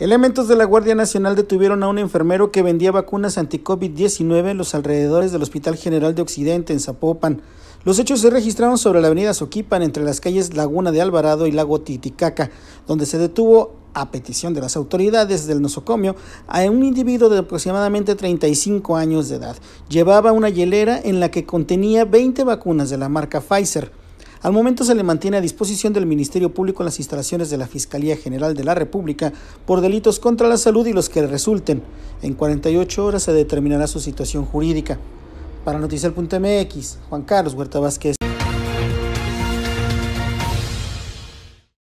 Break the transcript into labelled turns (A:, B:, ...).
A: Elementos de la Guardia Nacional detuvieron a un enfermero que vendía vacunas anti-COVID-19 en los alrededores del Hospital General de Occidente, en Zapopan. Los hechos se registraron sobre la avenida Soquipan, entre las calles Laguna de Alvarado y Lago Titicaca, donde se detuvo a petición de las autoridades del nosocomio, a un individuo de aproximadamente 35 años de edad. Llevaba una hielera en la que contenía 20 vacunas de la marca Pfizer. Al momento se le mantiene a disposición del Ministerio Público en las instalaciones de la Fiscalía General de la República por delitos contra la salud y los que le resulten. En 48 horas se determinará su situación jurídica. Para Noticiar.mx, Juan Carlos Huerta Vázquez.